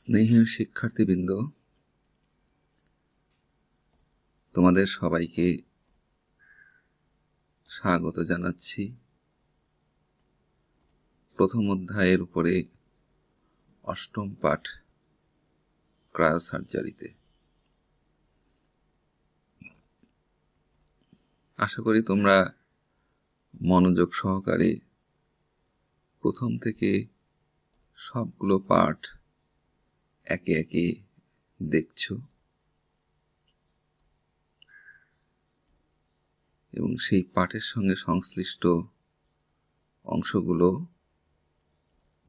স্নেহের শিক্ষার্থীবৃন্দ তোমাদের সবাইকে স্বাগত জানাচ্ছি প্রথম অধ্যায়ের উপরে অষ্টম পাঠ ক্রায়োসার্জারিতে আশা করি তোমরা মনোযোগ সহকারে প্রথম থেকে সবগুলো পাঠ একে একে দেখছ এবং সেই পাঠের সঙ্গে সংশ্লিষ্ট অংশগুলো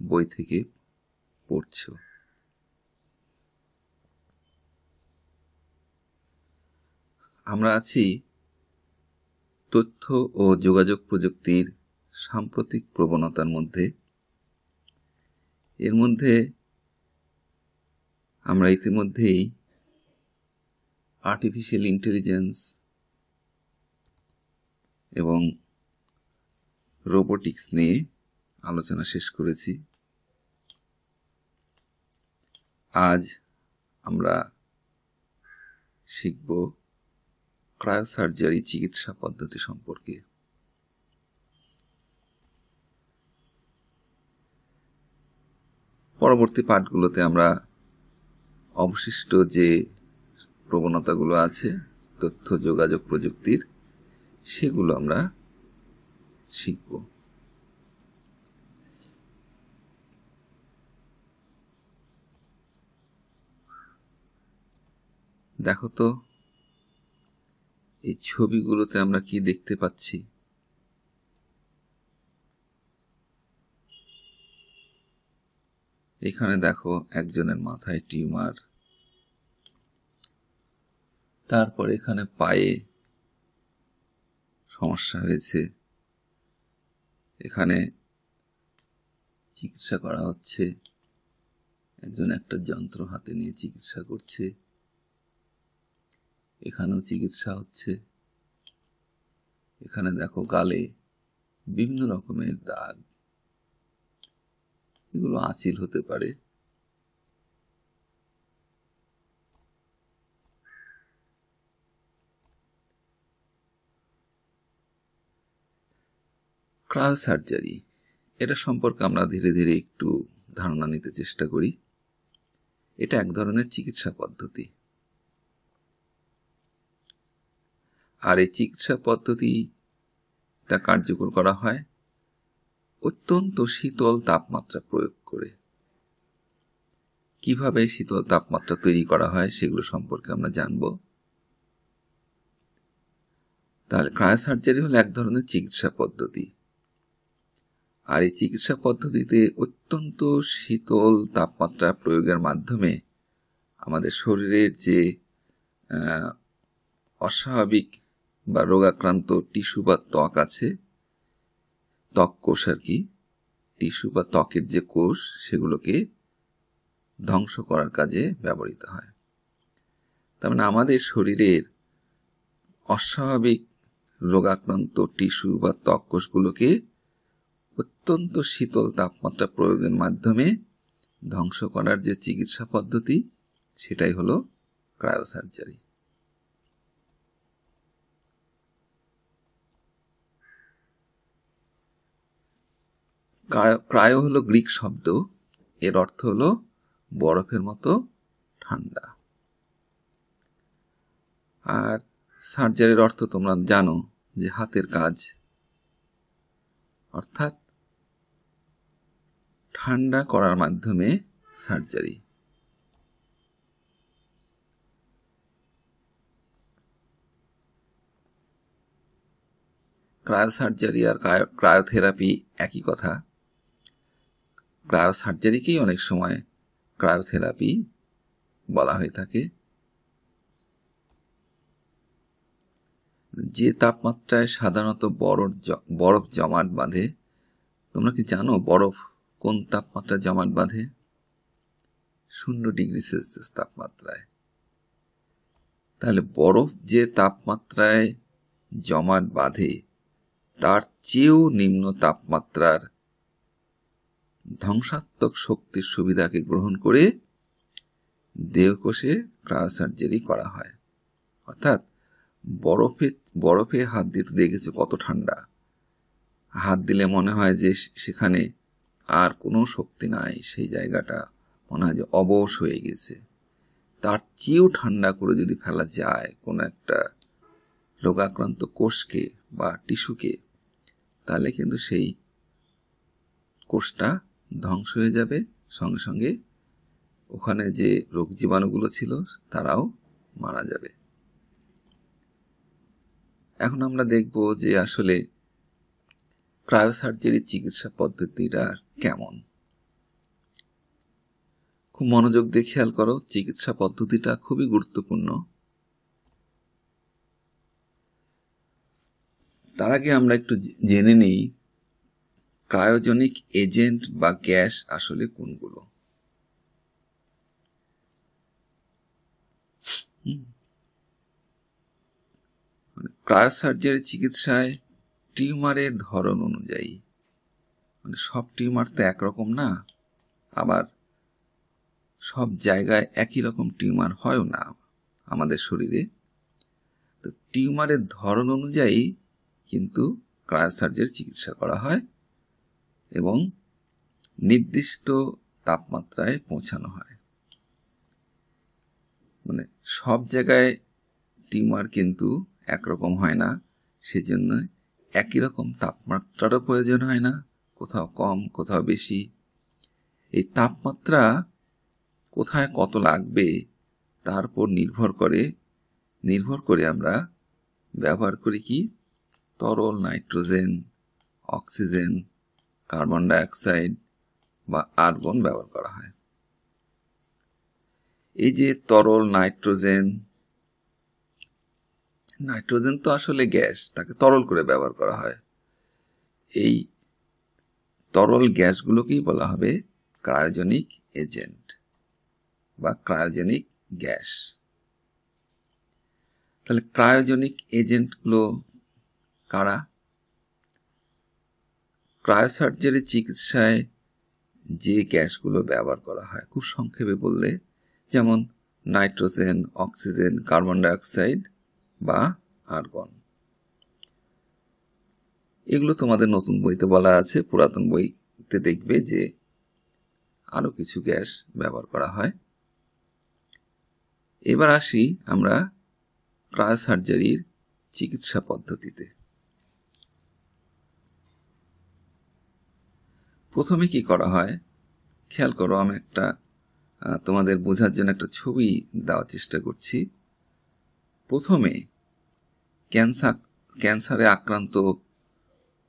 বই থেকে পড়ছ আমরা আছি তথ্য ও যোগাযোগ প্রযুক্তির সাম্প্রতিক প্রবণতার মধ্যে এর মধ্যে আমরা ইতিমধ্যেই আর্টিফিশিয়াল ইন্টেলিজেন্স এবং রোবোটিক্স নিয়ে আলোচনা শেষ করেছি আজ আমরা শিখব ক্রায়োসার্জারি চিকিৎসা পদ্ধতি সম্পর্কে পরবর্তী পাঠগুলোতে আমরা অবশিষ্ট যে প্রবণতাগুলো আছে তথ্য যোগাযোগ প্রযুক্তির সেগুলো আমরা শিখব দেখো তো এই ছবিগুলোতে আমরা কি দেখতে পাচ্ছি এখানে দেখো একজনের মাথায় টিউমার তারপর এখানে পায়ে সমস্যা হয়েছে এখানে চিকিৎসা করা হচ্ছে একজন একটা যন্ত্র হাতে নিয়ে চিকিৎসা করছে এখানেও চিকিৎসা হচ্ছে এখানে দেখো গালে বিভিন্ন রকমের দাগ এগুলো আঁচিল হতে পারে সার্জারি এটা সম্পর্কে আমরা ধীরে ধীরে একটু ধারণা নিতে চেষ্টা করি এটা এক ধরনের চিকিৎসা পদ্ধতি আর এই চিকিৎসা পদ্ধতিটা কার্যকর করা হয় অত্যন্ত শীতল তাপমাত্রা প্রয়োগ করে কিভাবে শীতল তাপমাত্রা তৈরি করা হয় সেগুলো সম্পর্কে আমরা জানব তাহলে সার্জারি হলো এক ধরনের চিকিৎসা পদ্ধতি আর এই চিকিৎসা পদ্ধতিতে অত্যন্ত শীতল তাপমাত্রা প্রয়োগের মাধ্যমে আমাদের শরীরের যে অস্বাভাবিক বা রোগাক্রান্ত টিস্যু বা ত্বক আছে ত্বক কোষ আর কি টিস্যু বা ত্বকের যে কোষ সেগুলোকে ধ্বংস করার কাজে ব্যবহৃত হয় তার মানে আমাদের শরীরের অস্বাভাবিক রোগাক্রান্ত টিস্যু বা ত্বক কোষগুলোকে অত্যন্ত শীতল তাপমাত্রা প্রয়োগের মাধ্যমে ধ্বংস করার যে চিকিৎসা পদ্ধতি সেটাই হলো ক্রায়োসার্জারি ক্রায়ো হলো গ্রিক শব্দ এর অর্থ হলো বরফের মতো ঠান্ডা আর সার্জারির অর্থ তোমরা জানো যে হাতের কাজ অর্থাৎ ঠান্ডা করার মাধ্যমে সার্জারি ক্রায়োসার্জারি আর ক্রায়োথেরাপি একই কথা ক্রায়োসার্জারিকেই অনেক সময় ক্রায়োথেরাপি বলা হয়ে থাকে যে তাপমাত্রায় সাধারণত বরফ বরফ জমাট বাঁধে তোমরা কি জানো বরফ কোন তাপমাত্রা জমাট বাঁধে শূন্য ডিগ্রি সেলসিয়াস তাপমাত্রায় তাহলে বরফ যে তাপমাত্রায় জমাট বাঁধে তার চেয়েও নিম্ন তাপমাত্রার ধ্বংসাত্মক শক্তির সুবিধাকে গ্রহণ করে দেহকোষে ক্রায়োসার্জারি করা হয় অর্থাৎ বরফে বরফে হাত দিতে দেখেছে কত ঠান্ডা হাত দিলে মনে হয় যে সেখানে আর কোনো শক্তি নাই সেই জায়গাটা মনে হয় যে অবশ হয়ে গেছে তার চেয়েও ঠান্ডা করে যদি ফেলা যায় কোনো একটা রোগাক্রান্ত কোষকে বা টিস্যুকে তাহলে কিন্তু সেই কোষটা ধ্বংস হয়ে যাবে সঙ্গে সঙ্গে ওখানে যে রোগ জীবাণুগুলো ছিল তারাও মারা যাবে এখন আমরা দেখব যে আসলে ক্রায়োসার্জারি চিকিৎসা পদ্ধতিটা কেমন খুব মনোযোগ দিয়ে খেয়াল করো চিকিৎসা পদ্ধতিটা খুবই গুরুত্বপূর্ণ তার আগে আমরা একটু জেনে নিই ক্রায়োজেনিক এজেন্ট বা গ্যাস আসলে কোনগুলো মানে ক্রায়োসার্জারি চিকিৎসায় টিউমারের ধরন অনুযায়ী মানে সব টিউমার তো একরকম না আবার সব জায়গায় একই রকম টিউমার হয়ও না আমাদের শরীরে তো টিউমারের ধরন অনুযায়ী কিন্তু ক্রায়োসার্জারি চিকিৎসা করা হয় এবং নির্দিষ্ট তাপমাত্রায় পৌঁছানো হয় মানে সব জায়গায় টিউমার কিন্তু একরকম হয় না সেজন্য একই রকম তাপমাত্রারও প্রয়োজন হয় না কোথাও কম কোথাও বেশি এই তাপমাত্রা কোথায় কত লাগবে তার উপর নির্ভর করে নির্ভর করে আমরা ব্যবহার করি কি তরল নাইট্রোজেন অক্সিজেন কার্বন ডাইঅক্সাইড বা আর্গন ব্যবহার করা হয় এই যে তরল নাইট্রোজেন নাইট্রোজেন তো আসলে গ্যাস তাকে তরল করে ব্যবহার করা হয় এই তরল গ্যাসগুলোকেই বলা হবে ক্রায়োজেনিক এজেন্ট বা ক্রায়োজেনিক গ্যাস তাহলে ক্রায়োজেনিক এজেন্টগুলো কারা ক্রায়োসার্জারি চিকিৎসায় যে গ্যাসগুলো ব্যবহার করা হয় খুব সংক্ষেপে বললে যেমন নাইট্রোজেন অক্সিজেন কার্বন ডাইঅক্সাইড বা আর্গন এগুলো তোমাদের নতুন বইতে বলা আছে পুরাতন বইতে দেখবে যে আরও কিছু গ্যাস ব্যবহার করা হয় এবার আসি আমরা ক্রায়োসার্জারির চিকিৎসা পদ্ধতিতে প্রথমে কি করা হয় খেয়াল করো আমি একটা তোমাদের বোঝার জন্য একটা ছবি দেওয়ার চেষ্টা করছি প্রথমে ক্যান্সার ক্যান্সারে আক্রান্ত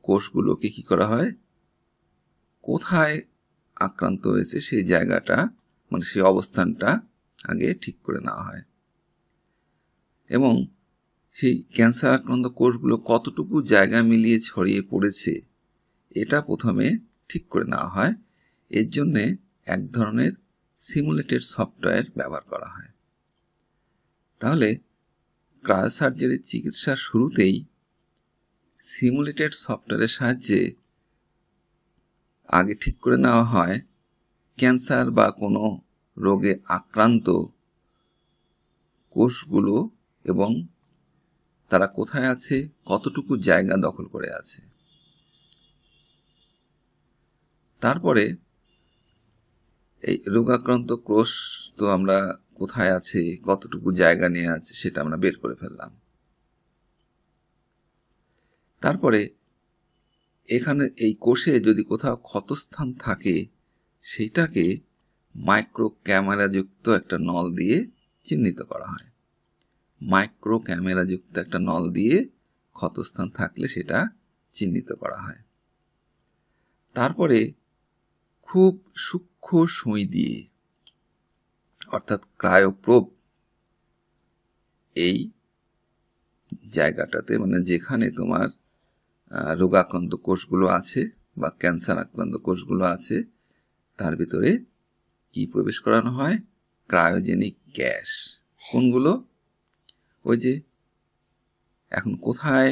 কোষগুলোকে কি করা হয় কোথায় আক্রান্ত হয়েছে সেই জায়গাটা মানে সেই অবস্থানটা আগে ঠিক করে নেওয়া হয় এবং সেই ক্যান্সার আক্রান্ত কোষগুলো কতটুকু জায়গা মিলিয়ে ছড়িয়ে পড়েছে এটা প্রথমে ঠিক করে নেওয়া হয় এর জন্যে এক ধরনের সিমুলেটেড সফটওয়্যার ব্যবহার করা হয় তাহলে ক্রায়োসার্জারির চিকিৎসা শুরুতেই সিমুলেটেড সফটওয়্যারের সাহায্যে আগে ঠিক করে নেওয়া হয় ক্যান্সার বা কোনো রোগে আক্রান্ত কোষগুলো এবং তারা কোথায় আছে কতটুকু জায়গা দখল করে আছে তারপরে এই রোগাক্রান্ত ক্রোশ তো আমরা কোথায় আছে কতটুকু জায়গা নিয়ে আছে সেটা আমরা বের করে ফেললাম তারপরে এখানে এই কোষে যদি কোথাও ক্ষতস্থান থাকে সেইটাকে মাইক্রো ক্যামেরাযুক্ত একটা নল দিয়ে চিহ্নিত করা হয় মাইক্রো ক্যামেরাযুক্ত একটা নল দিয়ে ক্ষতস্থান থাকলে সেটা চিহ্নিত করা হয় তারপরে খুব সূক্ষ্ম সুই দিয়ে অর্থাৎ ক্রায়োপ্রোব এই জায়গাটাতে মানে যেখানে তোমার রোগাক্রান্ত কোষগুলো আছে বা ক্যান্সার আক্রান্ত কোষগুলো আছে তার ভিতরে কি প্রবেশ করানো হয় ক্রায়োজেনিক গ্যাস কোনগুলো ওই যে এখন কোথায়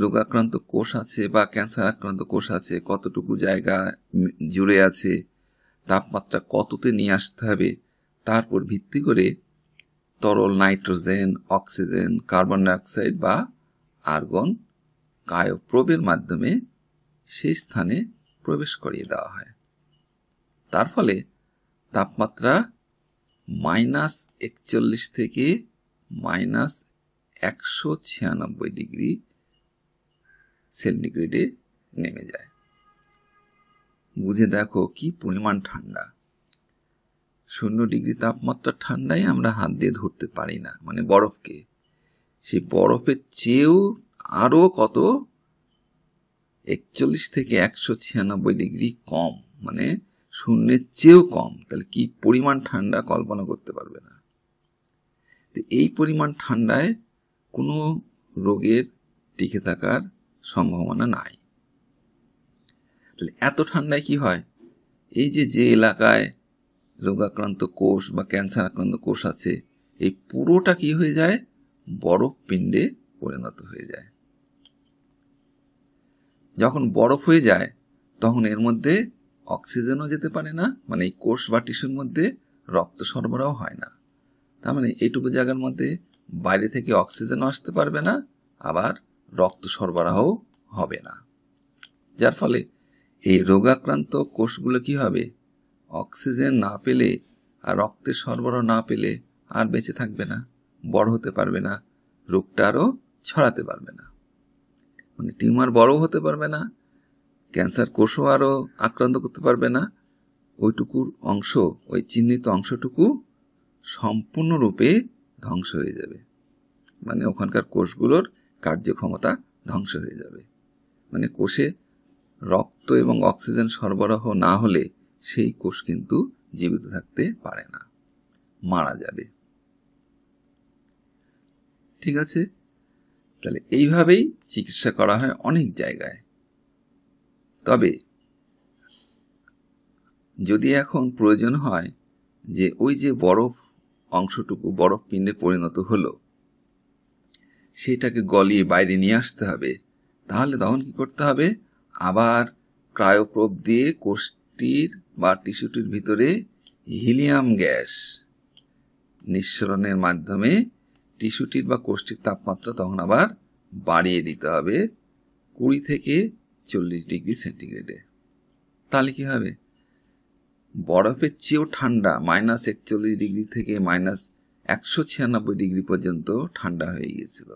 রোগাক্রান্ত কোষ আছে বা ক্যান্সার আক্রান্ত কোষ আছে কতটুকু জায়গা জুড়ে আছে তাপমাত্রা কততে নিয়ে আসতে হবে তারপর ভিত্তি করে তরল নাইট্রোজেন অক্সিজেন কার্বন ডাইঅক্সাইড বা আর্গন কায়প্রবের মাধ্যমে সেই স্থানে প্রবেশ করিয়ে দেওয়া হয় তার ফলে তাপমাত্রা মাইনাস একচল্লিশ থেকে মাইনাস একশো ছিয়ানব্বই ডিগ্রি সেল নেমে যায় বুঝে দেখো কি পরিমাণ ঠান্ডা শূন্য ডিগ্রি তাপমাত্রা ঠান্ডায় আমরা হাত দিয়ে ধরতে পারি না মানে বরফকে সেই বরফের চেয়েও আরও কত একচল্লিশ থেকে একশো ছিয়ানব্বই ডিগ্রি কম মানে শূন্যের চেয়েও কম তাহলে কি পরিমাণ ঠান্ডা কল্পনা করতে পারবে না তো এই পরিমাণ ঠান্ডায় কোনো রোগের টিকে থাকার সম্ভাবনা নাই তাহলে এত ঠান্ডায় কি হয় এই যে যে এলাকায় রোগাক্রান্ত কোষ বা ক্যান্সার আক্রান্ত কোষ আছে এই পুরোটা কি হয়ে যায় বরফ পিণ্ডে পরিণত হয়ে যায় যখন বরফ হয়ে যায় তখন এর মধ্যে অক্সিজেনও যেতে পারে না মানে এই কোষ বা টিস্যুর মধ্যে রক্ত সরবরাহ হয় না তার মানে এইটুকু জায়গার মধ্যে বাইরে থেকে অক্সিজেন আসতে পারবে না আবার রক্ত সরবরাহ হবে না যার ফলে এই রোগাক্রান্ত কোষগুলো কি হবে অক্সিজেন না পেলে আর রক্তের সরবরাহ না পেলে আর বেঁচে থাকবে না বড় হতে পারবে না রোগটা আরও ছড়াতে পারবে না মানে টিউমার বড়ও হতে পারবে না ক্যান্সার কোষও আরও আক্রান্ত করতে পারবে না ওইটুকুর অংশ ওই চিহ্নিত অংশটুকু সম্পূর্ণরূপে ধ্বংস হয়ে যাবে মানে ওখানকার কোষগুলোর কার্যক্ষমতা ধ্বংস হয়ে যাবে মানে কোষে রক্ত এবং অক্সিজেন সরবরাহ না হলে সেই কোষ কিন্তু জীবিত থাকতে পারে না মারা যাবে ঠিক আছে তাহলে এইভাবেই চিকিৎসা করা হয় অনেক জায়গায় তবে যদি এখন প্রয়োজন হয় যে ওই যে বরফ অংশটুকু বরফ পিণ্ডে পরিণত হলো সেটাকে গলিয়ে বাইরে নিয়ে আসতে হবে তাহলে তখন কী করতে হবে আবার ক্রায়োপ্রোপ দিয়ে কোষটির বা টিস্যুটির ভিতরে হিলিয়াম গ্যাস নিঃসরণের মাধ্যমে টিস্যুটির বা কোষ্টির তাপমাত্রা তখন আবার বাড়িয়ে দিতে হবে কুড়ি থেকে চল্লিশ ডিগ্রি সেন্টিগ্রেডে তাহলে কী হবে বরফের চেয়েও ঠান্ডা মাইনাস একচল্লিশ ডিগ্রি থেকে মাইনাস একশো ছিয়ানব্বই ডিগ্রি পর্যন্ত ঠান্ডা হয়ে গিয়েছিল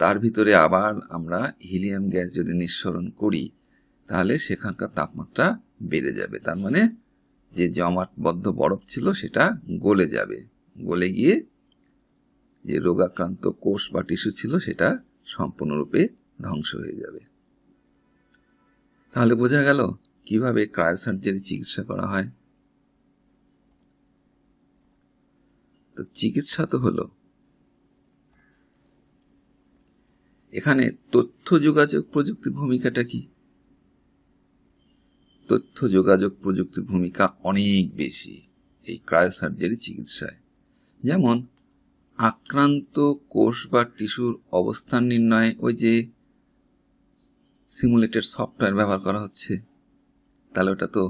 তার ভিতরে আবার আমরা হিলিয়াম গ্যাস যদি নিঃসরণ করি তাহলে সেখানকার তাপমাত্রা বেড়ে যাবে তার মানে যে জমাটবদ্ধ বরফ ছিল সেটা গলে যাবে গলে গিয়ে যে রোগাক্রান্ত কোষ বা টিস্যু ছিল সেটা সম্পূর্ণরূপে ধ্বংস হয়ে যাবে তাহলে বোঝা গেল কিভাবে ক্রায়োসার্জারি চিকিৎসা করা হয় তো চিকিৎসা তো হলো এখানে তথ্য যোগাযোগ প্রযুক্তির ভূমিকাটা কি তথ্য যোগাযোগ প্রযুক্তির ভূমিকা অনেক বেশি এই ক্রায়োসার্জারি চিকিৎসায় যেমন আক্রান্ত কোষ বা টিস্যুর অবস্থান নির্ণয়ে ওই যে সিমুলেটেড সফটওয়্যার ব্যবহার করা হচ্ছে তাহলে ওটা তো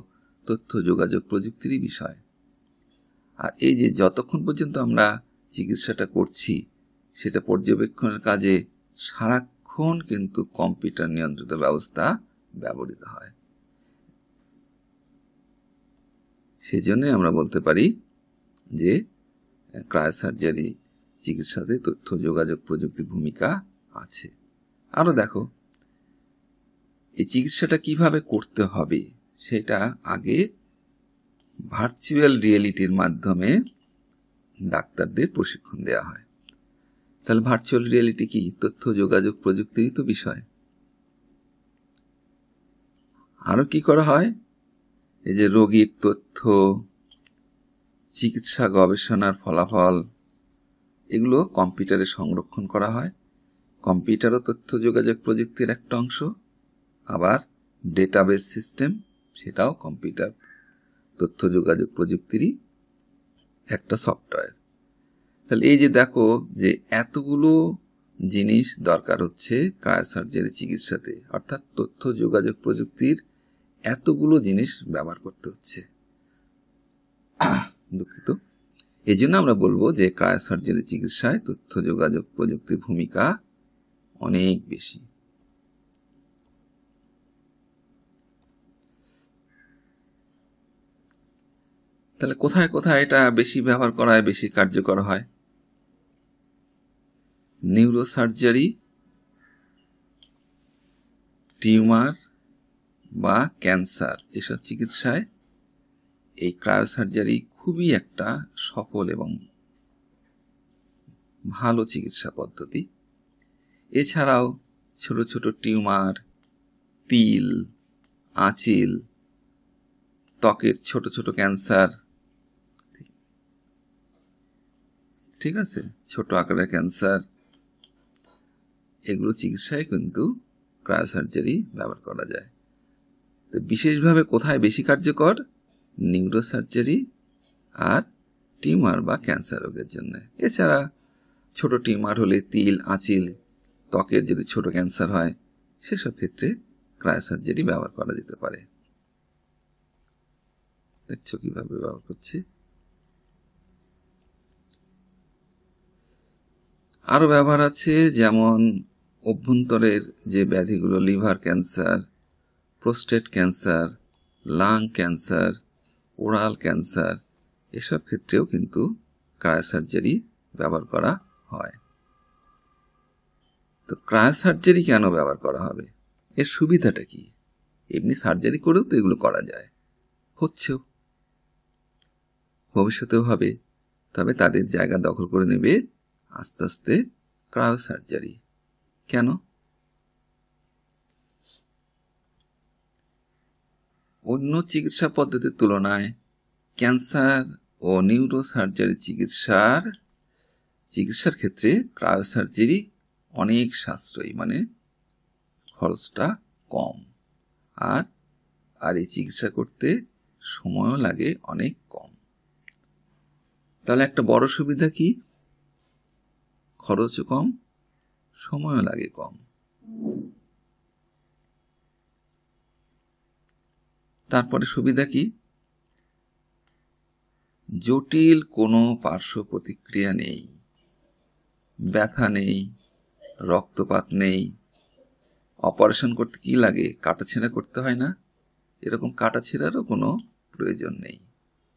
তথ্য যোগাযোগ প্রযুক্তিরই বিষয় আর এই যে যতক্ষণ পর্যন্ত আমরা চিকিৎসাটা করছি সেটা পর্যবেক্ষণের কাজে সারাক্ষণ কিন্তু কম্পিউটার নিয়ন্ত্রিত ব্যবস্থা ব্যবহৃত হয় সেজন্য আমরা বলতে পারি যে ক্রায়োসার্জারি চিকিৎসাতে তথ্য যোগাযোগ প্রযুক্তির ভূমিকা আছে আরও দেখো এই চিকিৎসাটা কিভাবে করতে হবে সেটা আগে ভার্চুয়াল রিয়েলিটির মাধ্যমে ডাক্তারদের প্রশিক্ষণ দেওয়া হয় তাহলে ভার্চুয়াল রিয়েলিটি কি তথ্য যোগাযোগ প্রযুক্তিরই তো বিষয় আরও কি করা হয় এই যে রোগীর তথ্য চিকিৎসা গবেষণার ফলাফল এগুলো কম্পিউটারে সংরক্ষণ করা হয় কম্পিউটারও তথ্য যোগাযোগ প্রযুক্তির একটা অংশ আবার ডেটাবেস সিস্টেম সেটাও কম্পিউটার তথ্য যোগাযোগ প্রযুক্তিরই একটা সফটওয়্যার তাহলে এই যে দেখো যে এতগুলো জিনিস দরকার হচ্ছে সার্জারি চিকিৎসাতে অর্থাৎ তথ্য যোগাযোগ প্রযুক্তির এতগুলো জিনিস ব্যবহার করতে হচ্ছে দুঃখিত এই জন্য আমরা বলবো যে সার্জারি চিকিৎসায় তথ্য যোগাযোগ প্রযুক্তির ভূমিকা অনেক বেশি তাহলে কোথায় কোথায় এটা বেশি ব্যবহার করা বেশি কার্যকর হয় নিউরোসার্জারি টিউমার বা ক্যান্সার এসব চিকিৎসায় এই ক্রায়োসার্জারি খুবই একটা সফল এবং ভালো চিকিৎসা পদ্ধতি এছাড়াও ছোট ছোট টিউমার তিল আঁচিল ত্বকের ছোট ছোট ক্যান্সার ঠিক আছে ছোট আকারের ক্যান্সার এগুলো চিকিৎসায় কিন্তু ক্রায়োসার্জারি ব্যবহার করা যায় তো বিশেষভাবে কোথায় বেশি কার্যকর নিউরোসার্জারি আর টিউমার বা ক্যান্সার রোগের জন্য এছাড়া ছোট টিউমার হলে তিল আঁচিল ত্বকের যদি ছোট ক্যান্সার হয় সেসব ক্ষেত্রে ক্রায়োসার্জারি ব্যবহার করা যেতে পারে দেখছো কীভাবে ব্যবহার করছে আরও ব্যবহার আছে যেমন অভ্যন্তরের যে ব্যাধিগুলো liver cancer prostate cancer lung cancer oral cancer এসব ক্ষেত্রেও কিন্তু ক্রায়োসার্জারি ব্যবহার করা হয় তো ক্রায়োসার্জারি কেন ব্যবহার করা হবে এর সুবিধাটা কি এমনি সার্জারি করেও তো এগুলো করা যায় হচ্ছেও ভবিষ্যতেও হবে তবে তাদের জায়গা দখল করে নেবে আস্তে আস্তে ক্রায়ো সার্জারি কেন অন্য চিকিৎসা পদ্ধতির তুলনায় ক্যান্সার ও নিউরোসার্জারি চিকিৎসার চিকিৎসার ক্ষেত্রে ক্রায়োসার্জারি অনেক সাশ্রয়ী মানে খরচটা কম আর আর এই চিকিৎসা করতে সময়ও লাগে অনেক কম তাহলে একটা বড় সুবিধা কি খরচও কম সময়ও লাগে কম তারপরে সুবিধা কি জটিল কোনো পার্শ্ব প্রতিক্রিয়া নেই ব্যথা নেই রক্তপাত নেই অপারেশন করতে কি লাগে কাটাছেঁড়া করতে হয় না এরকম কাটাছেঁড়ারও কোনো প্রয়োজন নেই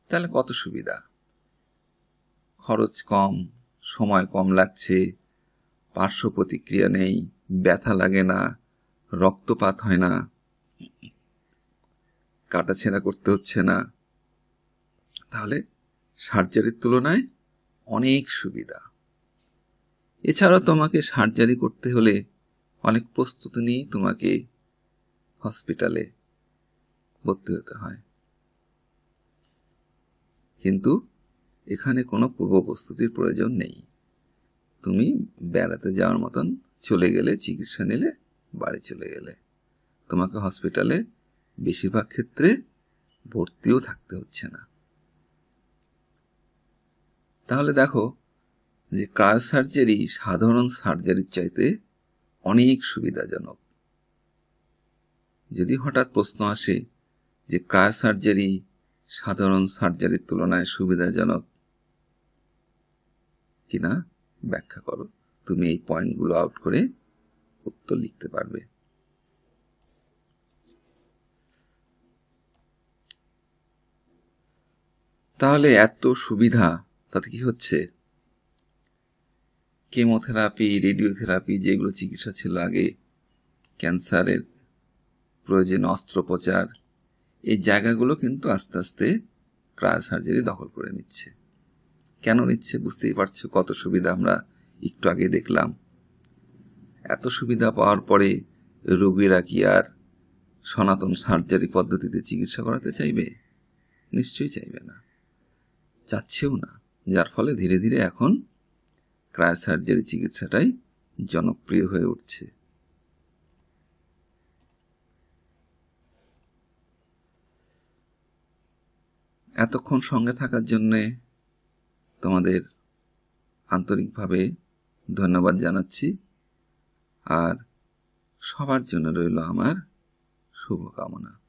তাহলে কত সুবিধা খরচ কম সময় কম লাগছে পার্শ্ব প্রতিক্রিয়া নেই ব্যথা লাগে না রক্তপাত হয় না কাটাছেঁড়া করতে হচ্ছে না তাহলে সার্জারির তুলনায় অনেক সুবিধা এছাড়া তোমাকে সার্জারি করতে হলে অনেক প্রস্তুতি নিয়ে তোমাকে হসপিটালে ভর্তি হতে হয় কিন্তু এখানে কোনো পূর্ব প্রস্তুতির প্রয়োজন নেই তুমি বেড়াতে যাওয়ার মতন চলে গেলে চিকিৎসা নিলে বাড়ি চলে গেলে তোমাকে হসপিটালে বেশিরভাগ ক্ষেত্রে ভর্তিও থাকতে হচ্ছে না তাহলে দেখো যে ক্রায়ো সার্জারি সাধারণ সার্জারির চাইতে অনেক সুবিধাজনক যদি হঠাৎ প্রশ্ন আসে যে ক্রায়ো সার্জারি সাধারণ সার্জারির তুলনায় সুবিধাজনক কিনা ব্যাখ্যা করো তুমি এই পয়েন্টগুলো আউট করে উত্তর লিখতে পারবে তাহলে এত সুবিধা তাতে কি হচ্ছে কেমোথেরাপি রেডিওথেরাপি যেগুলো চিকিৎসা ছিল আগে ক্যান্সারের প্রয়োজন অস্ত্রোপচার এই জায়গাগুলো কিন্তু আস্তে আস্তে ক্রায়োসার্জারি দখল করে নিচ্ছে কেন নিচ্ছে বুঝতেই পারছো কত সুবিধা আমরা একটু আগে দেখলাম এত সুবিধা পাওয়ার পরে রোগীরা কি আর সনাতন সার্জারি পদ্ধতিতে চিকিৎসা করাতে চাইবে নিশ্চয়ই চাইবে না চাচ্ছেও না যার ফলে ধীরে ধীরে এখন ক্রায় সার্জারি চিকিৎসাটাই জনপ্রিয় হয়ে উঠছে এতক্ষণ সঙ্গে থাকার জন্যে তোমাদের আন্তরিকভাবে ধন্যবাদ জানাচ্ছি আর সবার জন্য রইল আমার শুভকামনা